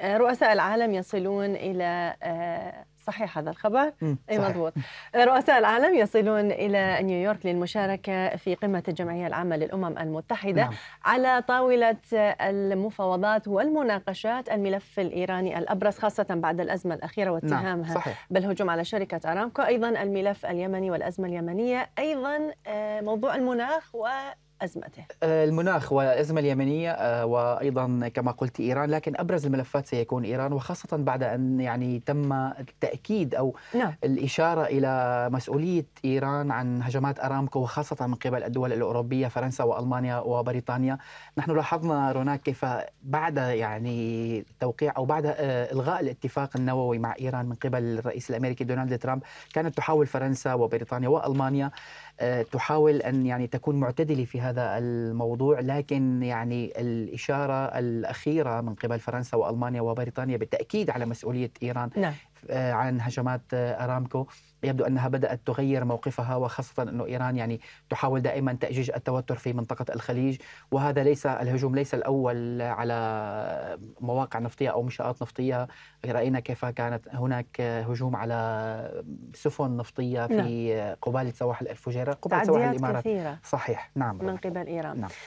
آه، رؤساء العالم يصلون إلى آه، صحيح هذا الخبر اي مضبوط آه، رؤساء العالم يصلون الى نيويورك للمشاركه في قمه الجمعيه العامه للامم المتحده نعم. على طاوله المفاوضات والمناقشات الملف الايراني الابرز خاصه بعد الازمه الاخيره نعم، واتهامها نعم. صحيح. بالهجوم على شركه ارامكو ايضا الملف اليمني والازمه اليمنيه ايضا موضوع المناخ و أزمته آه، المناخ والأزمة اليمنية آه، وأيضا كما قلت إيران لكن أبرز الملفات سيكون إيران وخاصة بعد أن يعني تم التأكيد أو نعم. الإشارة إلى مسؤولية إيران عن هجمات أرامكو وخاصة من قبل الدول الأوروبية فرنسا وألمانيا وبريطانيا نحن لاحظنا روناك كيف بعد يعني توقيع أو بعد آه، إلغاء الاتفاق النووي مع إيران من قبل الرئيس الأمريكي دونالد ترامب كانت تحاول فرنسا وبريطانيا وألمانيا تحاول أن يعني تكون معتدلة في هذا هذا الموضوع لكن يعني الإشارة الأخيرة من قبل فرنسا وألمانيا وبريطانيا بالتأكيد على مسؤولية إيران نعم. آه، عن هجمات آه، ارامكو يبدو انها بدات تغير موقفها وخاصه انه ايران يعني تحاول دائما تاجيج التوتر في منطقه الخليج وهذا ليس الهجوم ليس الاول على مواقع نفطيه او منشات نفطيه راينا كيف كانت هناك هجوم على سفن نفطيه في نعم. قباله سواحل الفجيره قباله سواحل الامارات كثيرة صحيح نعم من قبل ايران نعم.